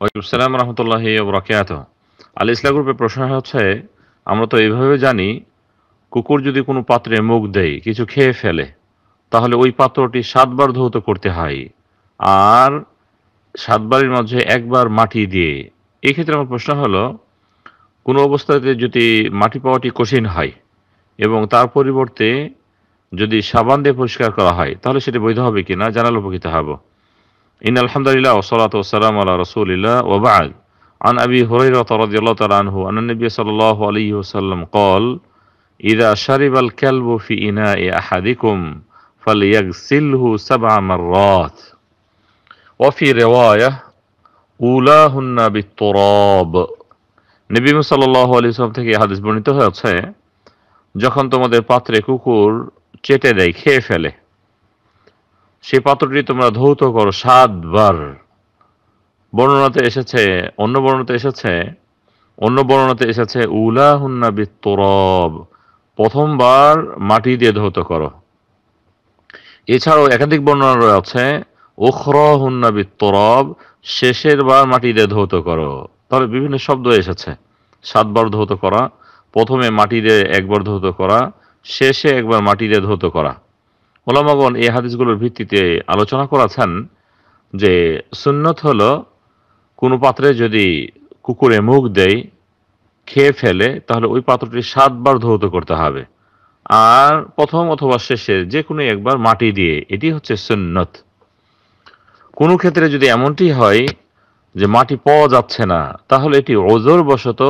ওয়ালাইকুম রহমতুল্লাহ বরাকাত আল ইসলাম গ্রুপের প্রশ্ন হচ্ছে আমরা তো এইভাবে জানি কুকুর যদি কোনো পাত্রে মুখ দেয় কিছু খেয়ে ফেলে তাহলে ওই পাত্রটি সাতবার ধৌত করতে হয় আর সাতবারের মাঝে একবার মাটি দিয়ে এই ক্ষেত্রে আমার প্রশ্ন হলো কোনো অবস্থাতে যদি মাটি পাওয়াটি কঠিন হয় এবং তার পরিবর্তে যদি সাবান দিয়ে পরিষ্কার করা হয় তাহলে সেটি বৈধ হবে কি না জানালে উপকৃত হবো ইন আলহামদুলিল্লাহ ওসলাত ওসালাম আল্লাহ রসুলিল্লাহ ওবাদ عن أبي هريرة رضي الله تعالى عنه أن النبي صلى الله عليه وسلم قال إذا شرب الكلب في إناء أحدكم فليغسله سبع مرات وفي رواية أولاهن بالتراب নবী সাল্লাহ আলি সাল্লাম থেকে হাদিস বর্ণিত হয়েছে যখন তোমাদের পাত্রে কুকুর চেটে দেয় খেয়ে ফেলে সে পাত্রটি তোমরা ধৌত করো সাতবার বর্ণনাতে এসেছে অন্য বর্ণনাতে এসেছে অন্য বর্ণনাতে এসেছে উলা হুন্না বিত্তরব প্রথমবার মাটি দিয়ে ধৌত করো এছাড়াও একাধিক বর্ণনা রয়েছে ওখর হুন্না বিত্তরব শেষের বার মাটি দিয়ে ধৌত করো তাহলে বিভিন্ন শব্দ এসেছে সাতবার ধৌত করা প্রথমে মাটি দিয়ে একবার ধৌত করা শেষে একবার মাটি দিয়ে ধৌত করা ওলামাগণ এই হাদিসগুলোর ভিত্তিতে আলোচনা করেছেন যে সুন্নত হল কোনো পাত্রে যদি কুকুরে মুখ দেয় খেয়ে ফেলে তাহলে ওই পাত্রটি সাতবার ধৌত করতে হবে আর প্রথম অথবা শেষে যে কোনো একবার মাটি দিয়ে এটি হচ্ছে সুন্নত কোনো ক্ষেত্রে যদি এমনটি হয় যে মাটি পাওয়া যাচ্ছে না তাহলে এটি বশত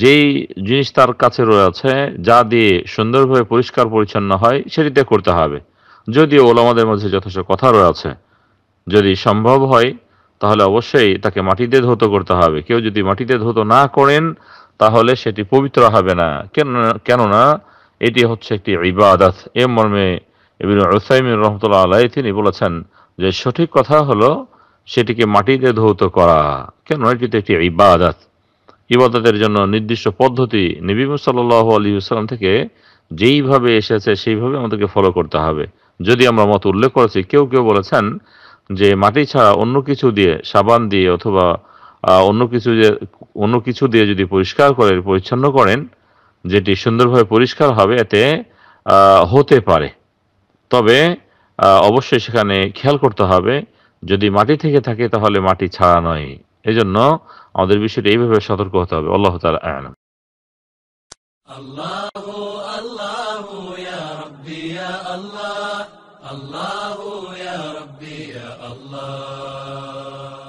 যেই জিনিস তার কাছে রয়েছে যা দিয়ে সুন্দরভাবে পরিষ্কার পরিচ্ছন্ন হয় সেটিতে করতে হবে যদিও ওলামাদের মধ্যে যথেষ্ট কথা রয়েছে যদি সম্ভব হয় তাহলে অবশ্যই তাকে মাটিতে ধৌত করতে হবে কেউ যদি মাটিতে ধৌত না করেন তাহলে সেটি পবিত্র হবে না কেন কেননা এটি হচ্ছে একটি ইবাদাত এ মর্মে ইবিন রহমতুল্লাহ আলাই তিনি বলেছেন যে সঠিক কথা হলো সেটিকে মাটিতে ধৌত করা কেন এটিতে একটি ইবাদাত ইবাদতের জন্য নির্দিষ্ট পদ্ধতি নবী সাল্লাহ আলী সাল্লাম থেকে যেইভাবে এসেছে সেইভাবে আমাদেরকে ফলো করতে হবে যদি আমরা মত উল্লেখ করেছি কেউ কেউ বলেছেন যে মাটি ছাড়া অন্য কিছু দিয়ে সাবান দিয়ে অথবা অন্য কিছু যে অন্য কিছু দিয়ে যদি পরিষ্কার করেন পরিচ্ছন্ন করেন যেটি সুন্দরভাবে পরিষ্কার হবে এতে হতে পারে তবে অবশ্যই সেখানে খেয়াল করতে হবে যদি মাটি থেকে থাকে তাহলে মাটি ছাড়া নয় এজন্য আমাদের বিষয়টা এইভাবে সতর্ক হতে হবে আল্লাহ তালা আলম الله الله يا ربي يا الله الله يا ربي يا الله